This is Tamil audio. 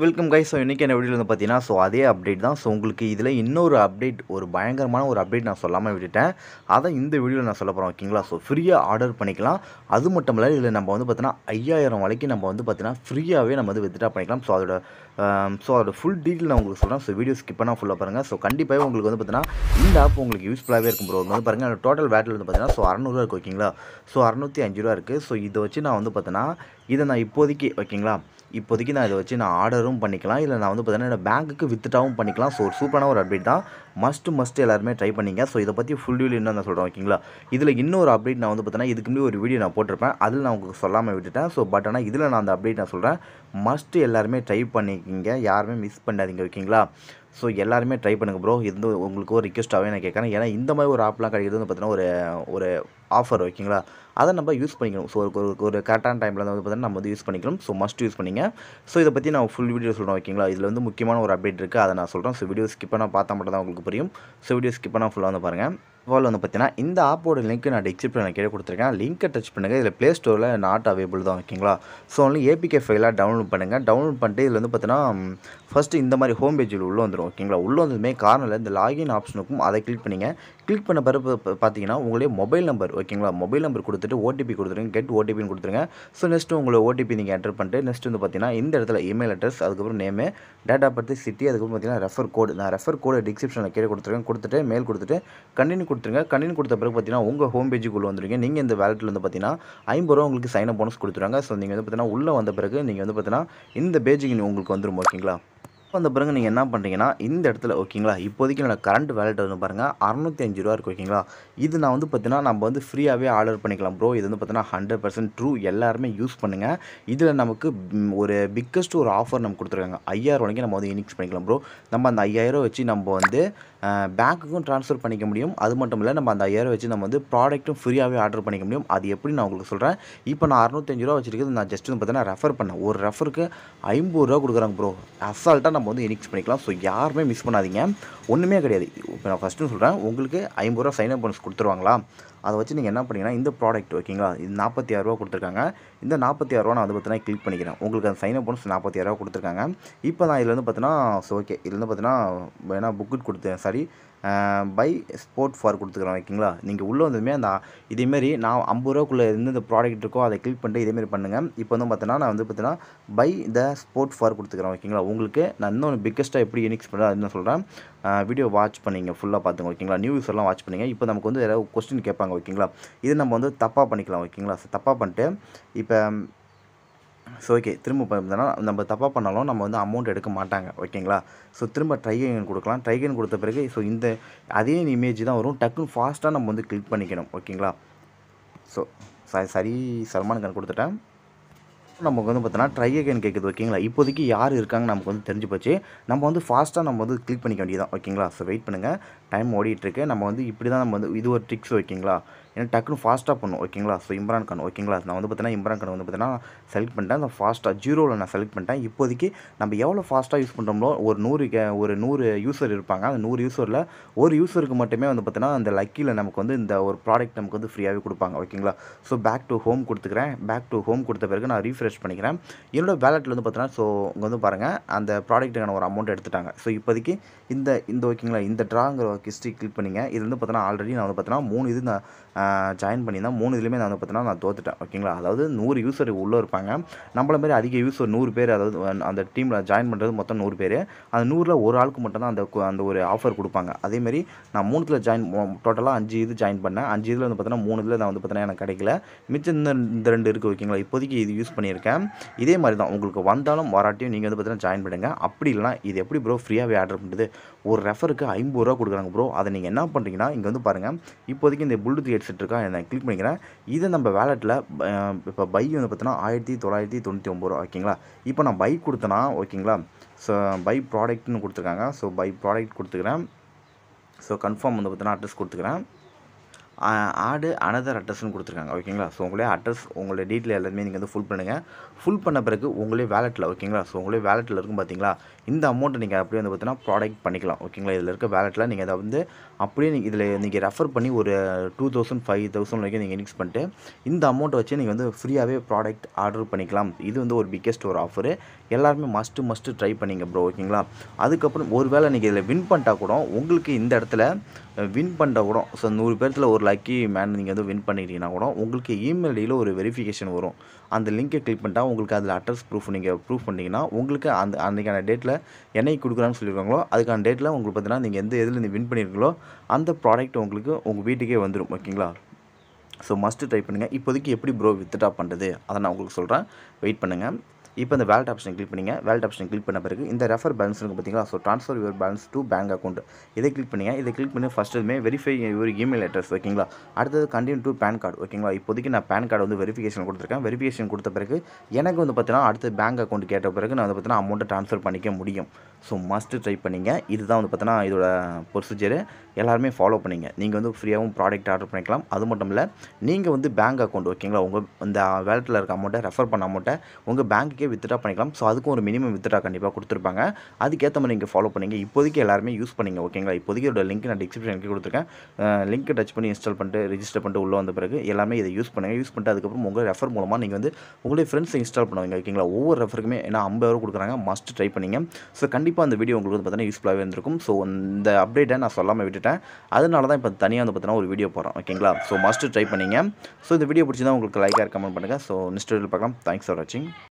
வெல்கம் கைஸ் ஸோ இன்றைக்கி என்ன வீடியோவில் வந்து பார்த்தீங்கன்னா ஸோ அதே அப்டேட் தான் ஸோ உங்களுக்கு இதில் இன்னொரு அப்டேட் ஒரு பயங்கரமான ஒரு அப்டேட் நான் சொல்லாமல் விட்டுட்டேன் அதை இந்த வீடியோவில் நான் சொல்ல போகிறோம் ஓகேங்களா ஸோ ஃப்ரீயாக ஆர்டர் பண்ணிக்கலாம் அது மட்டும் இல்லை இதில் நம்ம வந்து பார்த்தீங்கன்னா ஐயாயிரம் வரைக்கும் நம்ம வந்து பார்த்தீங்கன்னா ஃப்ரீயாகவே நம்ம வந்து வித்ட்ரா பண்ணிக்கலாம் ஸோ அதோட ஸோ அதோட ஃபுல் டீட்டெயில் நான் உங்களுக்கு சொல்கிறேன் ஸோ வீடியோ ஸ்கிப் பண்ணால் ஃபுல்லாக பாருங்கள் ஸோ கண்டிப்பாக உங்களுக்கு வந்து பார்த்தீங்கன்னா இந்த ஆப் உங்களுக்கு யூஸ்ஃபுல்லாகவே இருக்கும் ப்ரோ வந்து பாருங்கள் அதோட டோட்டல் வேட்டில் வந்து பார்த்தீங்கன்னா ஸோ அறநூறுவா இருக்குது ஓகேங்களா ஸோ அறநூற்றி அஞ்சு ரூபா இருக்குது ஸோ இதை வச்சு நான் வந்து பார்த்தீங்கன்னா இதை நான் இப்போதைக்கு ஓகேங்களா இப்போதைக்கு நான் இதை வச்சு நான் ஆர்டரும் பண்ணிக்கலாம் இல்லை நான் வந்து பார்த்தீங்கன்னா என்னோடய பேங்க்குக்கு வித்துட்டாவும் பண்ணிக்கலாம் ஸோ சூப்பரான ஒரு அப்டேட் தான் மஸ்ட் மஸ்ட்டு எல்லாருமே ட்ரை பண்ணிங்க ஸோ இதை பற்றி ஃபுல் வீடியோ என்ன நான் சொல்கிறேன் ஓகேங்களா இதில் இன்னொரு அப்டேட் நான் வந்து பார்த்தீங்கன்னா இதுக்கு முன்னாடி ஒரு வீடியோ நான் போட்டிருப்பேன் அதில் நான் உங்களுக்கு சொல்லாமல் விட்டுட்டேன் ஸோ பட் ஆனால் இதில் நான் அந்த அப்டேட் நான் சொல்கிறேன் மஸ்ட்டு எல்லாருமே ட்ரை பண்ணிக்கிங்க யாருமே மிஸ் பண்ணாதீங்க ஓகேங்களா ஸோ எல்லாருமே ட்ரை பண்ணுங்கள் ப்ரோ இது உங்களுக்கு ஒரு ரிக்வஸ்ட்டாகவே நான் கேட்குறேன் ஏன்னா இந்த மாதிரி ஒரு ஆப்லாம் கிடைக்கிறது வந்து பார்த்தீங்கன்னா ஒரு ஒரு ஆஃபர் ஓகேங்களா அதை நம்ம யூஸ் பண்ணிக்கணும் ஸோ ஒரு ஒரு கரெக்டான டைமில் வந்து பார்த்தீங்கன்னா நம்ம வந்து யூஸ் பண்ணிக்கணும் ஸோ மஸ்ட் யூஸ் பண்ணிங்க ஸோ இதை பற்றி நான் ஃபுல் வீடியோ சொல்கிறேன் ஓகேங்களா இதில் வந்து முக்கியமான ஒரு அப்டேட் இருக்குது அதை நான் சொல்கிறேன் ஸோ வீடியோ ஸ்கிப் பண்ணால் பார்த்தா மட்டும் தான் உங்களுக்கு உங்களுக்கு புரியும் ஸோ வீடியோ ஸ்கிப் பண்ணால் ஃபுல்லாக வந்து பாருங்கள் வால் வந்து பார்த்தீங்கன்னா இந்த ஆப்போட லிங்க் நான் டிஸ்கிரிப்ஷனில் கீழே கொடுத்துருக்கேன் லிங்க்கை டச் பண்ணுங்கள் இதில் ப்ளே ஸ்டோரில் நாட் அவைபிள் தான் ஓகேங்களா ஸோ ஒன்லி ஏபிகே ஃபைலாக டவுன்லோட் பண்ணுங்கள் டவுன்லோட் பண்ணிட்டு இதில் வந்து பார்த்தீங்கன்னா ஃபஸ்ட்டு இந்த மாதிரி ஹோம் பேஜில் உள்ளே வந்துடும் ஓகேங்களா உள்ளே வந்ததுமே காரணம் இந்த லாகின் ஆப்ஷனுக்கும் அதை கிளிக் பண்ணிங்க கிளிக் பண்ண பிறகு பார்த்தீங்கன்னா உங்களுடைய மொபைல் நம்பர் ஓகேங்களா மொபைல் நம்பர் கொடுத்துட்டு ஓடிபி கொடுத்துருங்க கெட் ஓடிபின்னு கொடுத்துருங்க ஸோ நெக்ஸ்ட்டு உங்களை ஓடிபி நீங்கள் என்டர் பண்ணிட்டு நெக்ஸ்ட் வந்து பார்த்தீங்கன்னா இந்த இடத்துல இமெயில் அட்ரஸ் அதுக்கப்புறம் நேமு டேட்டா பற்றி சிட்டி அதுக்கப்புறம் பார்த்தீங்கன்னா ரெஃபர் கோடு நான் ரெஃபர் கோடு டிஸ்கிரிப்ஷனில் கீழே கொடுத்துருக்கேன் கொடுத்துட்டு மெயில் கொடுத்துட்டு கண்டினியூ கொடுத்துருங்க கணினி கொடுத்த பிறகு பார்த்தீங்கன்னா உங்கள் ஹோம் பேஜுக்குள்ளே வந்துருங்க நீங்கள் இந்த வேலெட்டில் வந்து பார்த்தீங்கன்னா ஐம்பது ரூபா உங்களுக்கு சைன் அப் போனஸ் கொடுத்துருவாங்க ஸோ நீங்கள் வந்து பார்த்தீங்கன்னா உள்ளே வந்த பிறகு நீங்கள் வந்து பார்த்தீங்கன்னா இந்த பேஜுக்கு உங்களுக்கு வந்துடும் ஓகேங்களா வந்த பிறகு நீங்கள் என்ன பண்ணுறீங்கன்னா இந்த இடத்துல ஓகேங்களா இப்போதைக்கு என்னோடய கரண்ட் வேலெட் வந்து பாருங்கள் அறநூற்றி அஞ்சு ரூபா இருக்குது ஓகேங்களா இது நான் வந்து பார்த்தீங்கன்னா நம்ம வந்து ஃப்ரீயாகவே ஆர்டர் பண்ணிக்கலாம் ப்ரோ இது வந்து பார்த்தீங்கன்னா ஹண்ட்ரட் பர்சன்ட் ட்ரூ எல்லாருமே யூஸ் பண்ணுங்கள் இதில் நமக்கு ஒரு பிக்கஸ்ட் ஒரு ஆஃபர் நம்ம கொடுத்துருக்காங்க ஐயாயிரம் ரூபாய்க்கு நம்ம வந்து இனிக்ஸ் பண்ணிக்கலாம் ப்ரோ நம்ம அந்த ஐயாயிரம் வச்சு நம்ம வந்து பேங்க்குக்கும் ட்ரான்ஸ்ஃபர் பண்ணிக்க முடியும் அது மட்டும் இல்லை நம்ம அந்த ஐயாயிரம் வச்சு நம்ம வந்து ப்ராடக்ட்டும் ஃப்ரீயாகவே ஆர்டர் பண்ணிக்க முடியும் அது எப்படி நான் உங்களுக்கு சொல்கிறேன் இப்போ நான் அறநூத்தஞ்சு ரூபா வச்சுருக்கேன் நான் ஜஸ்ட் வந்து பார்த்தீங்கன்னா ரெஃபர் பண்ணேன் ஒரு ரெஃபருக்கு ஐம்பது ரூபா கொடுக்குறாங்க ப்ரோ அசால்ட்டாக நம்ம நம்ம வந்து இனிக்ஸ் பண்ணிக்கலாம் ஸோ யாருமே மிஸ் பண்ணாதீங்க ஒன்றுமே கிடையாது இப்போ நான் ஃபஸ்ட்டு சொல்கிறேன் உங்களுக்கு ஐம்பது ரூபா சைன் அப் பண்ணி கொடுத்துருவாங்களா அதை வச்சு நீங்கள் என்ன பண்ணீங்கன்னா இந்த ப்ராடக்ட் ஓகேங்களா இது நாற்பத்தி ஆறுரூவா கொடுத்துருக்காங்க இந்த நாற்பத்தி ஆறுரூவா நான் வந்து பார்த்தீங்கன்னா கிளிக் பண்ணிக்கிறேன் உங்களுக்கு அந்த சைன் அப் போனஸ் நாற்பத்தி ஆறுவா கொடுத்துருக்காங்க இப்போ நான் இதில் பார்த்தீங்கன்னா ஸோ ஓகே இதுலேருந்து பார்த்தீங்கன்னா ஏன்னா புக்கு கொடுத்தேன் சாரி பை ஸ்போர்ட் ஃபார் கொடுத்துக்கிறோம் ஓகேங்களா நீங்கள் உள்ளே வந்ததுமே அந்த இதேமாரி நான் ஐம்பது ரூபாக்குள்ளே இருந்து இந்த ப்ராடக்ட் இருக்கோ அதை கிளிக் பண்ணிட்டு இதேமாரி பண்ணுங்கள் இப்போ வந்து பார்த்தீங்கன்னா நான் வந்து பார்த்தீங்கன்னா பை த ஸ்போர்ட் ஃபார் கொடுத்துக்குறேன் ஓகேங்களா உங்களுக்கு நான் இன்னொன்று பிக்கஸ்ட்டாக எப்படி யூனிக்ஸ் பண்ணுறேன் அதுன்னு சொல்கிறேன் வீடியோ வாட்ச் பண்ணிங்க ஃபுல்லாக பார்த்துங்க ஓகேங்களா நியூஸ் எல்லாம் வாட்ச் பண்ணிங்க இப்போ நமக்கு வந்து ஏதாவது கொஸ்டின் கேட்பாங்க ஓகேங்களா இது நம்ம வந்து தப்பாக பண்ணிக்கலாம் ஓகேங்களா தப்பாக பண்ணிட்டு இப்போ ஸோ ஓகே திரும்ப பண்ணால் நம்ம தப்பாக பண்ணாலும் நம்ம வந்து அமௌண்ட் எடுக்க மாட்டாங்க ஓகேங்களா ஸோ திரும்ப ட்ரைகன் கொடுக்கலாம் ட்ரைகன் கொடுத்த பிறகு ஸோ இந்த அதே இமேஜ் தான் வரும் டக்குன்னு ஃபாஸ்ட்டாக நம்ம வந்து கிளிக் பண்ணிக்கணும் ஓகேங்களா ஸோ சரி சரி சல்மான் கான் கொடுத்துட்டேன் நமக்கு வந்து பார்த்தோன்னா ட்ரை அகைன் கேட்குது ஓகேங்களா இப்போதைக்கு யார் இருக்காங்க நமக்கு வந்து தெரிஞ்சு போச்சு நம்ம வந்து ஃபாஸ்ட்டாக நம்ம வந்து கிளிக் பண்ணிக்க வேண்டியதான் ஓகேங்களா ஸோ வெயிட் பண்ணுங்கள் டைம் ஓடிட்டுருக்கு நம்ம வந்து இப்படி தான் நம்ம வந்து இது ஒரு ட்ரிக்ஸ் ஓகேங்களா ஏன்னா டக்குன்னு ஃபாஸ்ட்டாக பண்ணும் ஓகேங்களா ஸோ இம்ரான் கான் ஓகேங்களா நான் வந்து பார்த்தீங்கன்னா இம்ரான் கான் வந்து பார்த்தீங்கன்னா செலக்ட் பண்ணிட்டேன் அந்த ஃபாஸ்ட்டாக ஜீரோவில் நான் செலக்ட் பண்ணிட்டேன் இப்போதைக்கு நம்ம எவ்வளோ ஃபாஸ்ட்டாக யூஸ் பண்ணுறோமோ ஒரு நூறு ஒரு நூறு யூசர் இருப்பாங்க அந்த நூறு யூசரில் ஒரு யூசருக்கு மட்டுமே வந்து பார்த்தீங்கன்னா அந்த லக்கியில் நமக்கு வந்து இந்த ஒரு ப்ராடக்ட் நமக்கு வந்து ஃப்ரீயாகவே கொடுப்பாங்க ஓகேங்களா ஸோ பேக் டு ஹோம் கொடுத்துக்கிறேன் பேக் டு ஹோம் கொடுத்த பிறகு நான் ரீஃப்ரெஷ் பண்ணிக்கிறேன் என்னோடய வேலெட்டில் வந்து பார்த்தீங்கன்னா ஸோ இங்கே வந்து பாருங்கள் அந்த ப்ராடக்ட்டுக்கான ஒரு அமௌண்ட் எடுத்துட்டாங்க ஸோ இப்போதைக்கு இந்த இந்த ஓகேங்களா இந்த ட்ராங்கிற ஹிஸ்ட்ரி கிளிக் பண்ணிங்க இது வந்து பார்த்தீங்கன்னா ஆல்ரெடி நான் வந்து பார்த்தீங்கன்னா மூணு இது நான் ஜாயின் பண்ணி தான் மூணு இதுலேயுமே நான் வந்து பார்த்தீங்கன்னா நான் தோத்துட்டேன் ஓகேங்களா அதாவது நூறு யூசர் உள்ளே இருப்பாங்க நம்மள மாதிரி அதிக யூஸர் நூறு பேர் அதாவது அந்த டீமில் ஜாயின் பண்ணுறது மொத்தம் நூறு பேர் அந்த நூறில் ஒரு ஆளுக்கு மட்டும் தான் அந்த அந்த ஒரு ஆஃபர் கொடுப்பாங்க அதேமாரி நான் மூணுத்தில் ஜாயின் டோட்டலாக அஞ்சு இது ஜாயின் பண்ணேன் அஞ்சு இதில் வந்து பார்த்தீங்கன்னா மூணு இதில் நான் வந்து பார்த்தீங்கன்னா எனக்கு கிடைக்கல மிச்சம் இந்த இந்த ரெண்டு இருக்குது ஓகேங்களா இப்போதைக்கு இது யூஸ் பண்ணியிருக்கேன் இதே மாதிரி தான் உங்களுக்கு வந்தாலும் வராட்டியும் நீங்கள் வந்து பார்த்தீங்கன்னா ஜாயின் பண்ணுங்கள் அப்படி இல்லைனா இது எப்படி ப்ரோ ஃப்ரீயாகவே ஆர்டர் பண்ணுறது ஒரு ரெஃபருக்கு ஐம்பது ரூபா கொடுக்குறாங்க ப்ரோ அதை நீங்கள் என்ன பண்ணுறீங்கன்னா இங்கே வந்து பாருங்கள் இப்போதைக்கு இந்த புல்டு ஹெட்ஸ் இருக்கா நான் கிளிக் பண்ணிக்கிறேன் இதை நம்ம வேலெட்டில் இப்போ பை வந்து பார்த்தோன்னா ஆயிரத்தி தொள்ளாயிரத்தி தொண்ணூற்றி ஒம்பது ரூபா ஓகேங்களா இப்போ நான் பை கொடுத்தேன்னா ஓகேங்களா ஸோ பை ப்ராடக்ட்னு கொடுத்துருக்காங்க ஸோ பை ப்ராடக்ட் கொடுத்துக்கிறேன் ஸோ கன்ஃபார்ம் வந்து பார்த்தினா அட்ரஸ் கொடுத்துக்கிறேன் ஆடு அனதர் அட்ரஸ்ன்னு கொடுத்துருக்காங்க ஓகேங்களா ஸோ உங்களே அட்ரஸ் உங்களுடைய டீட்டெயில் எல்லாமே நீங்கள் வந்து ஃபுல் பண்ணுங்கள் ஃபுல் பண்ண பிறகு உங்களே வேலெட்டில் ஓகேங்களா ஸோ உங்களே வேலெட்டில் இருக்கும் பார்த்தீங்களா இந்த அமௌண்ட்டை நீங்கள் அப்படியே வந்து பார்த்தீங்கன்னா ப்ராடக்ட் பண்ணிக்கலாம் ஓகேங்களா இதில் இருக்க வேலெட்டில் நீங்கள் அதை வந்து அப்படியே நீங்கள் இதில் நீங்கள் ரெஃபர் பண்ணி ஒரு டூ தௌசண்ட் ஃபைவ் தௌசண்ட் வரைக்கும் நீங்கள் இன்வெஸ்ட் பண்ணிட்டு இந்த அமௌண்ட்டை வச்சு நீங்கள் வந்து ஃப்ரீயாகவே ப்ராடக்ட் ஆர்டர் பண்ணிக்கலாம் இது வந்து ஒரு பிக்கெஸ்ட் ஒரு ஆஃபரு எல்லாருமே மஸ்ட்டு மஸ்ட்டு ட்ரை பண்ணிங்க ப்ரோ ஓகேங்களா அதுக்கப்புறம் ஒரு வேளை நீங்கள் இதில் வின் பண்ணிட்டா கூட உங்களுக்கு இந்த இடத்துல வின் பண்ணிட்டால் கூட ஸோ நூறு பேர்த்தில் ஒரு லக்கி மேன் நீங்கள் வந்து வின் பண்ணிட்டீங்கன்னா கூட உங்களுக்கு இமெயில் ஐடியில் ஒரு வெரிஃபிகேஷன் வரும் அந்த லிங்கை கிளிக் பண்ணிட்டால் உங்களுக்கு அதில் அட்ரஸ் ப்ரூஃப் நீங்கள் ப்ரூஃப் பண்ணிங்கன்னா உங்களுக்கு அந்த அன்றைக்கான டேட்டில் என்னைக்கு கொடுக்குறான்னு சொல்லியிருக்காங்களோ அதுக்கான டேட்டில் உங்களுக்கு பார்த்தீங்கன்னா நீங்கள் எந்த இதில் நீங்கள் வின் பண்ணியிருக்கீங்களோ அந்த ப்ராடக்ட் உங்களுக்கு உங்கள் வீட்டுக்கே வந்துடும் ஓகேங்களா ஸோ மஸ்ட்டு ட்ரை பண்ணுங்கள் இப்போதைக்கு எப்படி ப்ரோ வித்துட்டா பண்ணுறது அதை நான் உங்களுக்கு சொல்கிறேன் வெயிட் பண்ணுங்கள் இப்போ இந்த வேலட் ஆப்ஷன் கிளிக் பண்ணிங்க வேலட் ஆப்ஷன் கிளிக் பண்ண பிறகு இந்த ரெஃபர் பேலன்ஸ் பார்த்தீங்களா so transfer your balance to bank account இதை கிளிக் பண்ணி இதை கிளிக் பண்ணி ஃபஸ்ட்டுமே வெரிஃபை யுவர் இமெயில் அட்ரஸ் ஓகேங்களா அடுத்தது கண்டினியூ டு பேன் கார்டு ஓகேங்களா இப்போதைக்கு நான் பேன் கார்டு வந்து வெரிஃபிகேஷன் கொடுத்துருக்கேன் வெரிஃபிகேஷன் கொடுத்த பிறகு எனக்கு வந்து பார்த்தீங்கன்னா அடுத்து பேங்க் அக்கௌண்ட் கேட்ட பிறகு நான் வந்து பார்த்தீங்கன்னா அமௌண்ட்டை ட்ரான்ஸ்ஃபர் பண்ணிக்க முடியும் ஸோ மஸ்ட்டு ட்ரை பண்ணிங்க இதுதான் வந்து பார்த்தீங்கன்னா இதோட ப்ரொசீஜர் எல்லாருமே ஃபாலோ பண்ணிங்க நீங்கள் வந்து ஃப்ரீயாகவும் ப்ராடக்ட் ஆர்டர் பண்ணிக்கலாம் அது மட்டும் இல்லை நீங்கள் வந்து பேங்க் அக்கௌண்ட் ஓகேங்களா உங்கள் இந்த வேலட்டில் இருக்க அமௌண்ட்டை ரெஃபர் பண்ண அமௌண்ட்டை உங்கள் பேங்க்கு லாஸ்ட்டுக்கே வித்ட்ரா பண்ணிக்கலாம் ஸோ அதுக்கும் ஒரு மினிமம் வித்ட்ரா கண்டிப்பாக கொடுத்துருப்பாங்க அதுக்கேற்ற மாதிரி நீங்கள் ஃபாலோ பண்ணிங்க இப்போதைக்கு எல்லாருமே யூஸ் பண்ணிங்க ஓகேங்களா இப்போதைக்கு ஒரு லிங்க் நான் டிஸ்கிரிப்ஷனுக்கு கொடுத்துருக்கேன் லிங்க் டச் பண்ணி இன்ஸ்டால் பண்ணிட்டு ரிஜிஸ்டர் பண்ணிட்டு உள்ளே வந்த பிறகு எல்லாமே இதை யூஸ் பண்ணுங்கள் யூஸ் பண்ணிட்டு அதுக்கப்புறம் உங்கள் ரெஃபர் மூலமாக நீங்கள் வந்து உங்களுடைய ஃப்ரெண்ட்ஸ் இன்ஸ்டால் பண்ணுவாங்க ஓகேங்களா ஒவ்வொரு ரெஃபருக்குமே ஏன்னா ஐம்பது ரூபா கொடுக்குறாங்க மஸ்ட் ட்ரை பண்ணிங்க ஸோ கண்டிப்பாக அந்த வீடியோ உங்களுக்கு வந்து பார்த்தீங்கன்னா யூஸ்ஃபுல்லாகவே இருந்திருக்கும் ஸோ இந்த அப்டேட்டை நான் சொல்லாமல் விட்டுட்டேன் அதனால தான் இப்போ தனியாக வந்து பார்த்தீங்கன்னா ஒரு வீடியோ போகிறோம் ஓகேங்களா ஸோ மஸ்ட் ட்ரை பண்ணிங்க ஸோ இந்த வீடியோ பிடிச்சி தான் உங்களுக்கு லைக்காக கமெண்ட் பண்ணுங்கள் ஸோ நெக்ஸ்ட் வீடியோ பார்க்கலாம் தேங்க்ஸ் ஃபார் வாட்சிங்